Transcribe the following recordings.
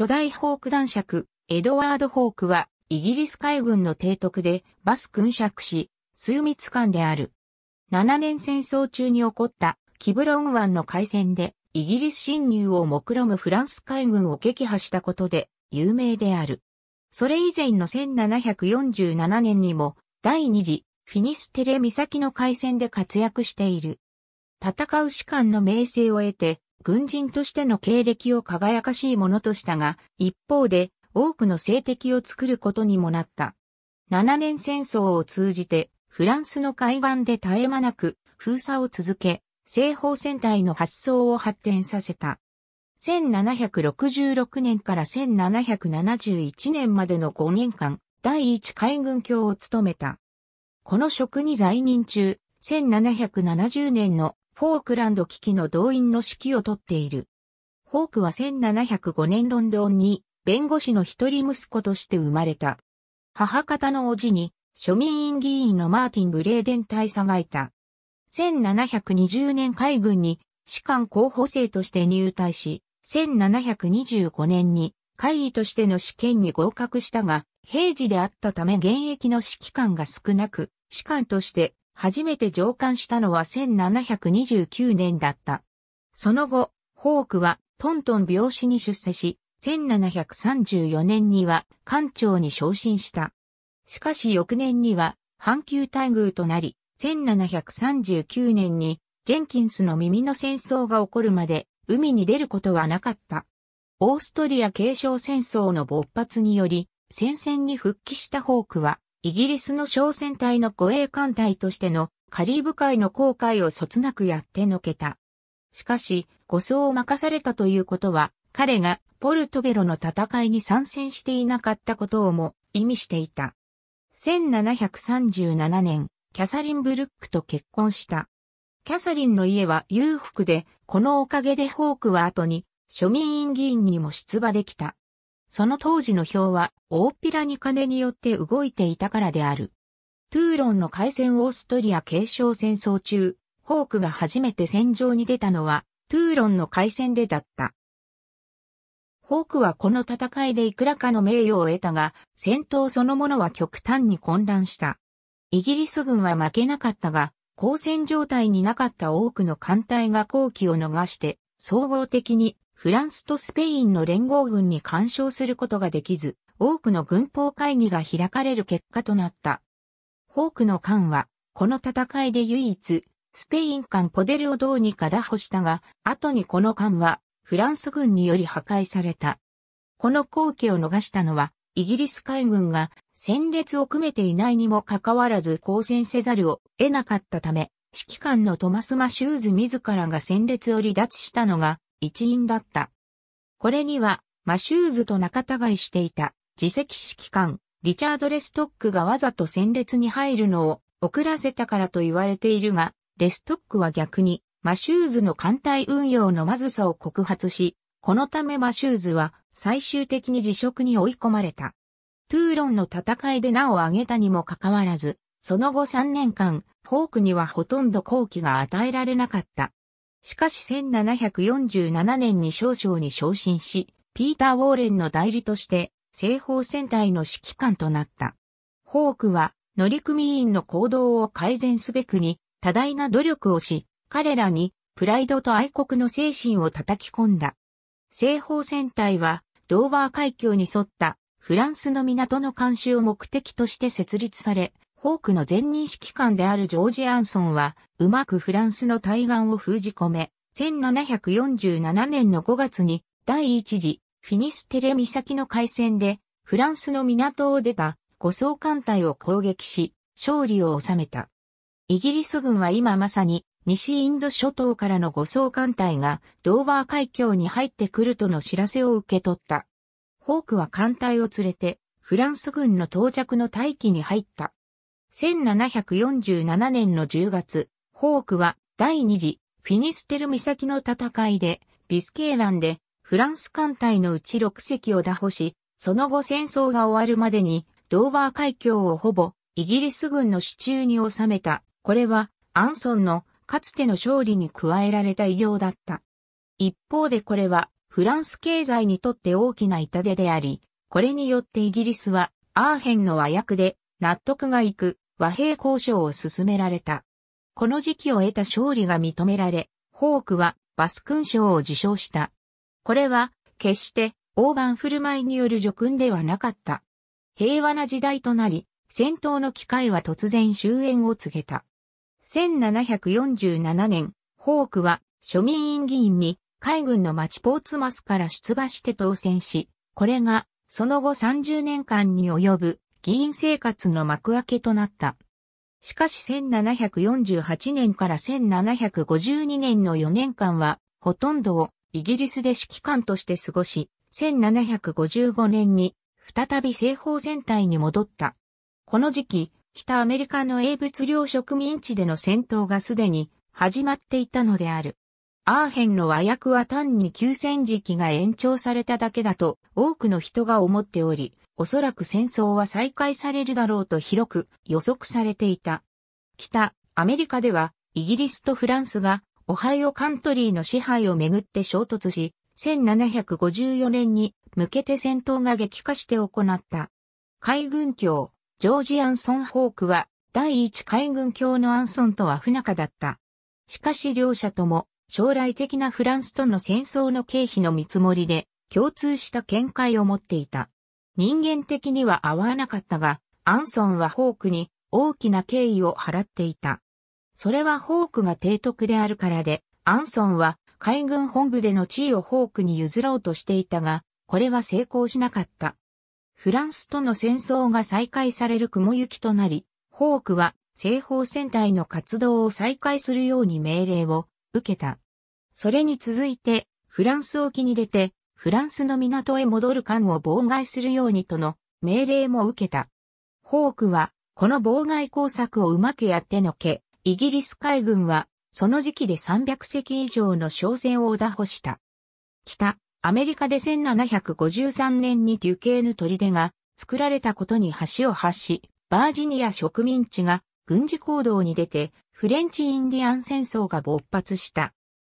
初代ホーク男爵、エドワード・ホークは、イギリス海軍の提督で、バス君爵士、枢密官である。7年戦争中に起こった、キブロン湾の海戦で、イギリス侵入を目論むフランス海軍を撃破したことで、有名である。それ以前の1747年にも、第二次、フィニステレ岬の海戦で活躍している。戦う士官の名声を得て、軍人としての経歴を輝かしいものとしたが、一方で多くの政敵を作ることにもなった。7年戦争を通じて、フランスの海岸で絶え間なく封鎖を続け、西方戦隊の発想を発展させた。1766年から1771年までの5年間、第一海軍卿を務めた。この職に在任中、1770年のフォークランド危機の動員の指揮をとっている。フォークは1705年ロンドンに弁護士の一人息子として生まれた。母方の叔父に庶民院議員のマーティン・ブレーデン大佐がいた。1720年海軍に士官候補生として入隊し、1725年に会議としての試験に合格したが、平時であったため現役の指揮官が少なく、士官として初めて上官したのは1729年だった。その後、ホークはトントン病死に出世し、1734年には官庁に昇進した。しかし翌年には半球待遇となり、1739年にジェンキンスの耳の戦争が起こるまで海に出ることはなかった。オーストリア継承戦争の勃発により戦線に復帰したホークはイギリスの商船隊の護衛艦隊としてのカリーブ海の航海をそつなくやってのけた。しかし、護送を任されたということは、彼がポルトベロの戦いに参戦していなかったことをも意味していた。1737年、キャサリン・ブルックと結婚した。キャサリンの家は裕福で、このおかげでホークは後に庶民院議員にも出馬できた。その当時の表は大っぴらに金によって動いていたからである。トゥーロンの海戦オーストリア継承戦争中、ホークが初めて戦場に出たのは、トゥーロンの海戦でだった。ホークはこの戦いでいくらかの名誉を得たが、戦闘そのものは極端に混乱した。イギリス軍は負けなかったが、交戦状態になかった多くの艦隊が後期を逃して、総合的にフランスとスペインの連合軍に干渉することができず、多くの軍法会議が開かれる結果となった。ホークの艦は、この戦いで唯一、スペイン艦ポデルをどうにか打破したが、後にこの艦は、フランス軍により破壊された。この後期を逃したのは、イギリス海軍が戦列を組めていないにもかかわらず交戦せざるを得なかったため、指揮官のトマス・マシューズ自らが戦列を離脱したのが一員だった。これには、マシューズと仲違いしていた、自責指揮官、リチャード・レストックがわざと戦列に入るのを遅らせたからと言われているが、レストックは逆に、マシューズの艦隊運用のまずさを告発し、このためマシューズは最終的に辞職に追い込まれた。トゥーロンの戦いで名を挙げたにもかかわらず、その後3年間、フォークにはほとんど後期が与えられなかった。しかし1747年に少将に昇進し、ピーター・ウォーレンの代理として西方戦隊の指揮官となった。ホークは乗組員の行動を改善すべくに多大な努力をし、彼らにプライドと愛国の精神を叩き込んだ。西方戦隊はドーバー海峡に沿ったフランスの港の監視を目的として設立され、ホークの前任指揮官であるジョージ・アンソンは、うまくフランスの対岸を封じ込め、1747年の5月に第一次フィニステレ岬の海戦でフランスの港を出た護送艦隊を攻撃し、勝利を収めた。イギリス軍は今まさに西インド諸島からの護送艦隊がドーバー海峡に入ってくるとの知らせを受け取った。ホークは艦隊を連れてフランス軍の到着の待機に入った。1747年の10月、ホークは第二次フィニステル岬の戦いで、ビスケー湾でフランス艦隊のうち6隻を打破し、その後戦争が終わるまでに、ドーバー海峡をほぼイギリス軍の手中に収めた。これはアンソンのかつての勝利に加えられた偉業だった。一方でこれはフランス経済にとって大きな痛手であり、これによってイギリスはアーヘンの和訳で納得がいく和平交渉を進められた。この時期を得た勝利が認められ、ホークはバス勲章を受章した。これは決して大盤振る舞いによる叙勲ではなかった。平和な時代となり、戦闘の機会は突然終焉を告げた。1747年、ホークは庶民院議員に海軍の町ポーツマスから出馬して当選し、これがその後30年間に及ぶ議員生活の幕開けとなった。しかし1748年から1752年の4年間は、ほとんどをイギリスで指揮官として過ごし、1755年に再び西方戦隊に戻った。この時期、北アメリカの英物領植民地での戦闘がすでに始まっていたのである。アーヘンの和訳は単に休戦時期が延長されただけだと多くの人が思っており、おそらく戦争は再開されるだろうと広く予測されていた。北、アメリカでは、イギリスとフランスが、オハイオカントリーの支配をめぐって衝突し、1754年に向けて戦闘が激化して行った。海軍協、ジョージ・アンソン・ホークは、第一海軍協のアンソンとは不仲だった。しかし両者とも、将来的なフランスとの戦争の経費の見積もりで、共通した見解を持っていた。人間的には合わなかったが、アンソンはホークに大きな敬意を払っていた。それはホークが提督であるからで、アンソンは海軍本部での地位をホークに譲ろうとしていたが、これは成功しなかった。フランスとの戦争が再開される雲行きとなり、ホークは西方戦隊の活動を再開するように命令を受けた。それに続いて、フランス沖に出て、フランスの港へ戻る艦を妨害するようにとの命令も受けた。ホークは、この妨害工作をうまくやってのけ、イギリス海軍は、その時期で300隻以上の商船を打破した。北、アメリカで1753年にデュケーヌ砦が作られたことに橋を発し、バージニア植民地が軍事行動に出て、フレンチ・インディアン戦争が勃発した。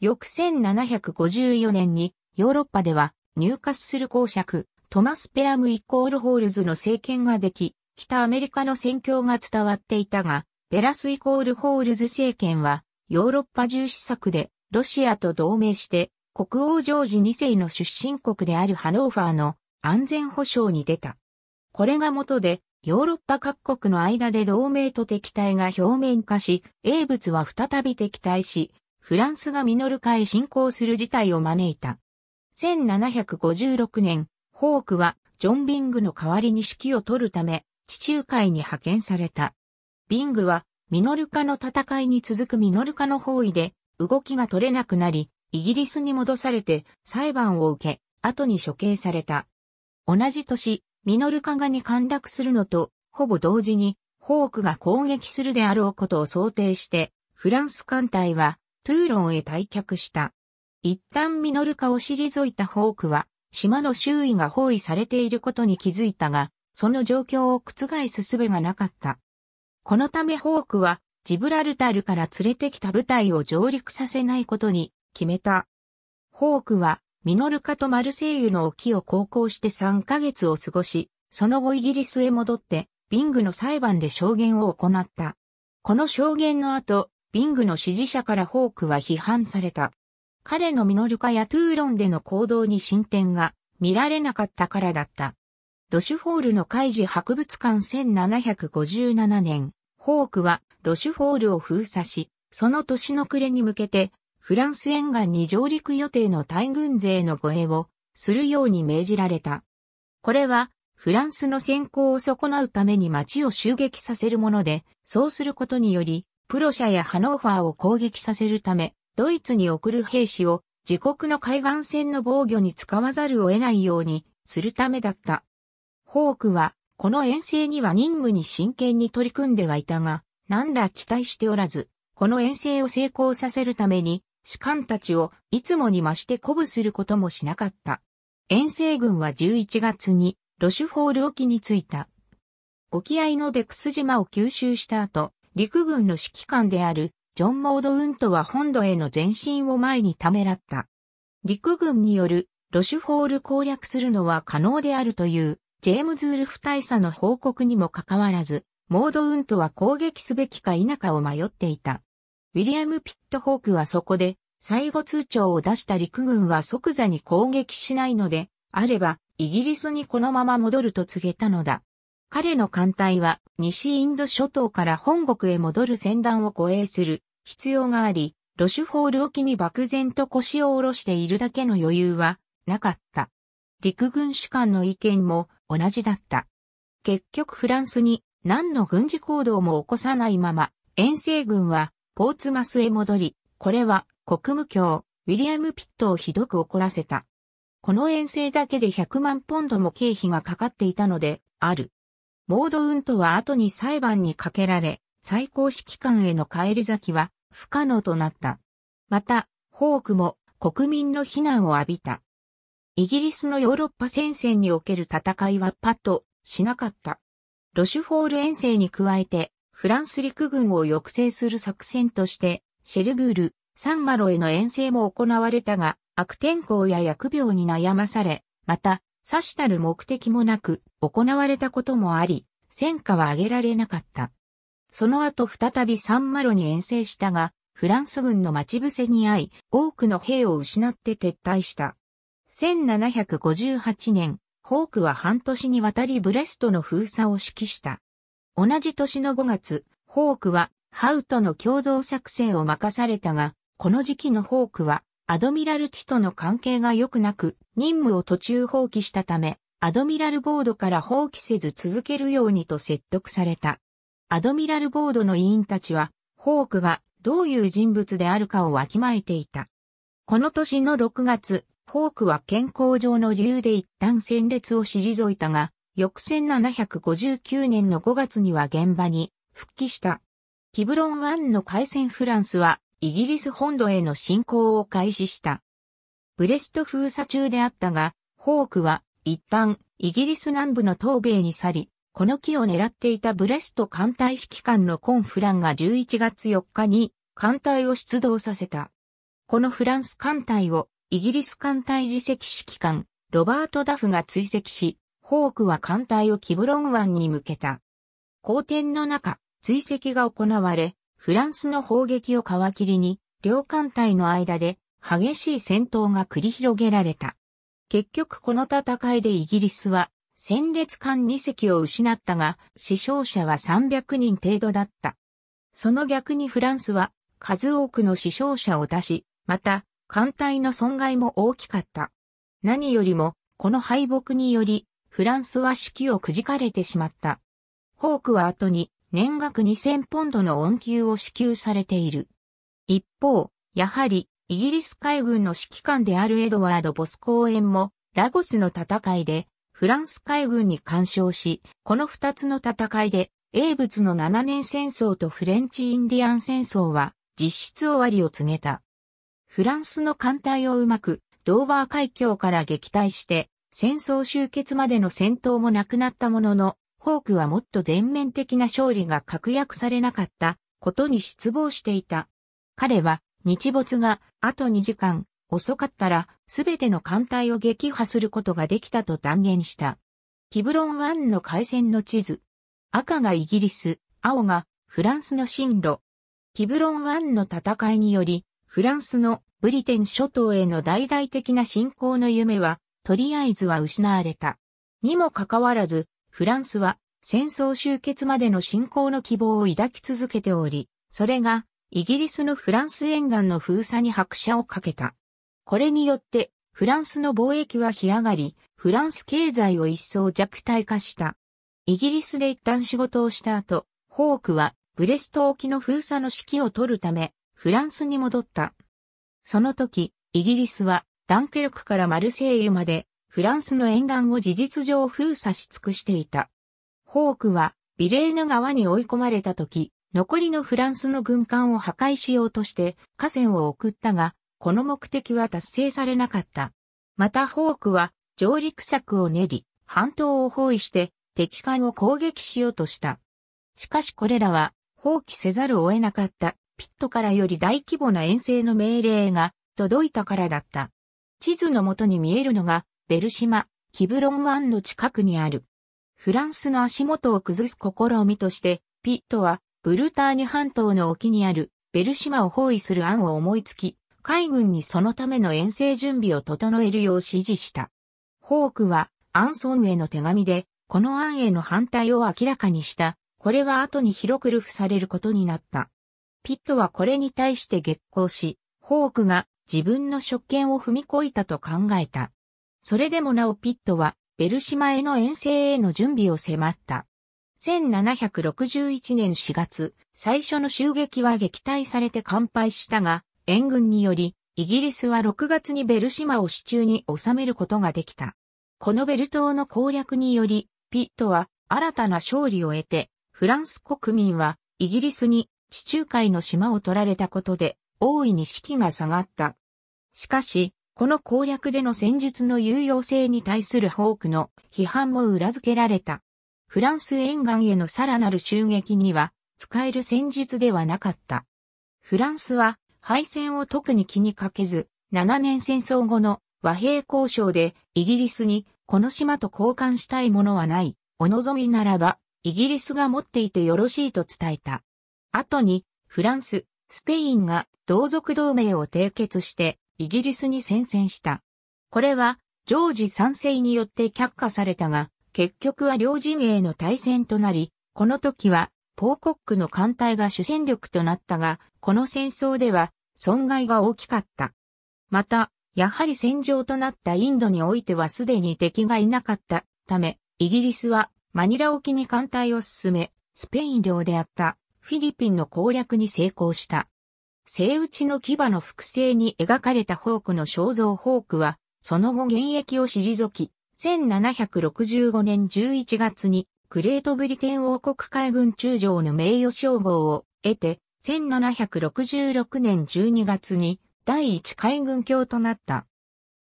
翌1754年にヨーロッパでは、入ッする公爵、トマス・ペラムイコールホールズの政権ができ、北アメリカの戦況が伝わっていたが、ペラスイコールホールズ政権は、ヨーロッパ重視策で、ロシアと同盟して、国王ジョージ2世の出身国であるハノーファーの安全保障に出た。これが元で、ヨーロッパ各国の間で同盟と敵対が表面化し、英仏は再び敵対し、フランスがミノルカへ侵攻する事態を招いた。1756年、ホークはジョン・ビングの代わりに指揮を取るため、地中海に派遣された。ビングは、ミノルカの戦いに続くミノルカの包囲で、動きが取れなくなり、イギリスに戻されて裁判を受け、後に処刑された。同じ年、ミノルカがに陥落するのと、ほぼ同時に、ホークが攻撃するであろうことを想定して、フランス艦隊は、トゥーロンへ退却した。一旦ミノルカを退いたホークは、島の周囲が包囲されていることに気づいたが、その状況を覆す術がなかった。このためホークは、ジブラルタルから連れてきた部隊を上陸させないことに決めた。ホークは、ミノルカとマルセイユの沖を航行して3ヶ月を過ごし、その後イギリスへ戻って、ビングの裁判で証言を行った。この証言の後、ビングの支持者からホークは批判された。彼のミノルカやトゥーロンでの行動に進展が見られなかったからだった。ロシュフォールの開示博物館1757年、ホークはロシュフォールを封鎖し、その年の暮れに向けて、フランス沿岸に上陸予定の大軍勢の護衛をするように命じられた。これは、フランスの先行を損なうために町を襲撃させるもので、そうすることにより、プロシャやハノーファーを攻撃させるため、ドイツに送る兵士を自国の海岸線の防御に使わざるを得ないようにするためだった。ホークは、この遠征には任務に真剣に取り組んではいたが、何ら期待しておらず、この遠征を成功させるために、士官たちをいつもに増して鼓舞することもしなかった。遠征軍は11月にロシュフォール沖に着いた。沖合のデクス島を吸収した後、陸軍の指揮官であるジョン・モード・ウントは本土への前進を前にためらった。陸軍によるロシュフォール攻略するのは可能であるというジェームズ・ウルフ大佐の報告にもかかわらず、モード・ウントは攻撃すべきか否かを迷っていた。ウィリアム・ピット・ホークはそこで、最後通帳を出した陸軍は即座に攻撃しないので、あれば、イギリスにこのまま戻ると告げたのだ。彼の艦隊は西インド諸島から本国へ戻る船団を護衛する必要があり、ロシュフォール沖に漠然と腰を下ろしているだけの余裕はなかった。陸軍主官の意見も同じだった。結局フランスに何の軍事行動も起こさないまま、遠征軍はポーツマスへ戻り、これは国務卿、ウィリアム・ピットをひどく怒らせた。この遠征だけで100万ポンドも経費がかかっていたので、ある。モード運とは後に裁判にかけられ、最高指揮官への帰り咲きは不可能となった。また、ホークも国民の非難を浴びた。イギリスのヨーロッパ戦線における戦いはパッとしなかった。ロシュフォール遠征に加えて、フランス陸軍を抑制する作戦として、シェルブール、サンマロへの遠征も行われたが、悪天候や薬病に悩まされ、また、刺したる目的もなく、行われたこともあり、戦果は上げられなかった。その後再びサンマロに遠征したが、フランス軍の待ち伏せに遭い、多くの兵を失って撤退した。1758年、ホークは半年にわたりブレストの封鎖を指揮した。同じ年の5月、ホークはハウとの共同作戦を任されたが、この時期のホークはアドミラルティとの関係が良くなく、任務を途中放棄したため、アドミラルボードから放棄せず続けるようにと説得された。アドミラルボードの委員たちは、ホークがどういう人物であるかをわきまえていた。この年の6月、ホークは健康上の理由で一旦戦列を退いたが、翌1759年の5月には現場に復帰した。キブロン湾の海戦フランスはイギリス本土への侵攻を開始した。ブレスト封鎖中であったが、ホークは一旦イギリス南部の東米に去り、この木を狙っていたブレスト艦隊指揮官のコン・フランが11月4日に艦隊を出動させた。このフランス艦隊をイギリス艦隊自責指揮官ロバート・ダフが追跡し、ホークは艦隊をキブロン湾に向けた。荒天の中、追跡が行われ、フランスの砲撃を皮切りに、両艦隊の間で激しい戦闘が繰り広げられた。結局この戦いでイギリスは戦列艦2隻を失ったが、死傷者は300人程度だった。その逆にフランスは数多くの死傷者を出し、また艦隊の損害も大きかった。何よりも、この敗北により、フランスは士気をくじかれてしまった。ホークは後に年額2000ポンドの恩給を支給されている。一方、やはり、イギリス海軍の指揮官であるエドワード・ボス公演も、ラゴスの戦いで、フランス海軍に干渉し、この二つの戦いで、英仏の7年戦争とフレンチ・インディアン戦争は、実質終わりを告げた。フランスの艦隊をうまく、ドーバー海峡から撃退して、戦争終結までの戦闘もなくなったものの、ホークはもっと全面的な勝利が確約されなかったことに失望していた。彼は日没があと2時間遅かったらすべての艦隊を撃破することができたと断言した。キブロン湾の海戦の地図。赤がイギリス、青がフランスの進路。キブロン湾の戦いにより、フランスのブリテン諸島への大々的な侵攻の夢は、とりあえずは失われた。にもかかわらず、フランスは戦争終結までの侵攻の希望を抱き続けており、それがイギリスのフランス沿岸の封鎖に拍車をかけた。これによってフランスの貿易は干上がり、フランス経済を一層弱体化した。イギリスで一旦仕事をした後、ホークはブレスト沖の封鎖の指揮を取るため、フランスに戻った。その時、イギリスはダンケルクからマルセイユまでフランスの沿岸を事実上封鎖し尽くしていた。ホークは、ビレーヌ川に追い込まれた時、残りのフランスの軍艦を破壊しようとして河川を送ったが、この目的は達成されなかった。またホークは上陸策を練り、半島を包囲して敵艦を攻撃しようとした。しかしこれらは放棄せざるを得なかったピットからより大規模な遠征の命令が届いたからだった。地図のもとに見えるのがベル島、キブロン湾の近くにある。フランスの足元を崩す試みとして、ピットは、ブルターニュ半島の沖にある、ベル島を包囲する案を思いつき、海軍にそのための遠征準備を整えるよう指示した。ホークは、アンソンへの手紙で、この案への反対を明らかにした。これは後に広く流布されることになった。ピットはこれに対して激高し、ホークが自分の職権を踏み越えたと考えた。それでもなおピットは、ベルシマへの遠征への準備を迫った。1761年4月、最初の襲撃は撃退されて完敗したが、援軍により、イギリスは6月にベルシマを手中に収めることができた。このベル島の攻略により、ピットは新たな勝利を得て、フランス国民はイギリスに地中海の島を取られたことで、大いに士気が下がった。しかし、この攻略での戦術の有用性に対するホークの批判も裏付けられた。フランス沿岸へのさらなる襲撃には使える戦術ではなかった。フランスは敗戦を特に気にかけず、7年戦争後の和平交渉でイギリスにこの島と交換したいものはない、お望みならばイギリスが持っていてよろしいと伝えた。後にフランス、スペインが同族同盟を締結してイギリスに宣戦した。これは、ジョージ賛成によって却下されたが、結局は両陣営の対戦となり、この時は、ポーコックの艦隊が主戦力となったが、この戦争では、損害が大きかった。また、やはり戦場となったインドにおいてはすでに敵がいなかったため、イギリスはマニラ沖に艦隊を進め、スペイン領であったフィリピンの攻略に成功した。生打ちの牙の複製に描かれたホークの肖像ホークは、その後現役を退き、1765年11月にグレートブリテン王国海軍中将の名誉称号を得て、1766年12月に第一海軍教となった。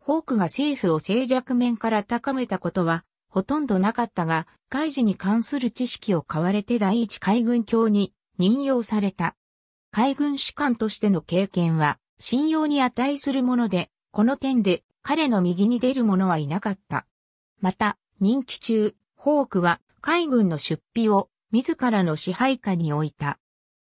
ホークが政府を政略面から高めたことはほとんどなかったが、海事に関する知識を買われて第一海軍教に任用された。海軍士官としての経験は信用に値するもので、この点で彼の右に出る者はいなかった。また、任期中、フォークは海軍の出費を自らの支配下に置いた。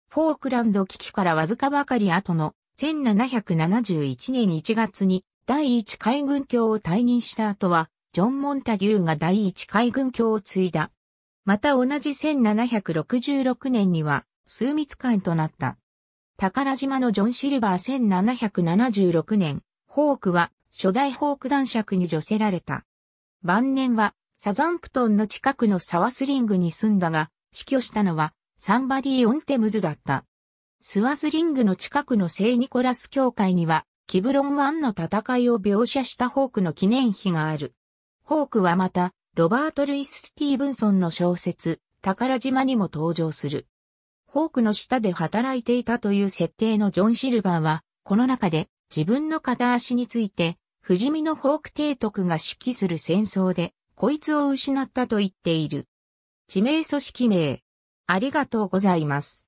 フォークランド危機からわずかばかり後の1771年1月に第一海軍協を退任した後は、ジョン・モンタギュルが第一海軍協を継いだ。また同じ1766年には、数密官となった。宝島のジョン・シルバー1776年、ホークは初代ホーク男爵に除せられた。晩年はサザンプトンの近くのサワスリングに住んだが、死去したのはサンバリー・オンテムズだった。スワスリングの近くの聖ニコラス教会には、キブロン湾の戦いを描写したホークの記念碑がある。ホークはまた、ロバート・ルイス・スティーブンソンの小説、宝島にも登場する。フォークの下で働いていたという設定のジョン・シルバーは、この中で自分の片足について、不死身のフォーク提督が指揮する戦争で、こいつを失ったと言っている。地名組織名。ありがとうございます。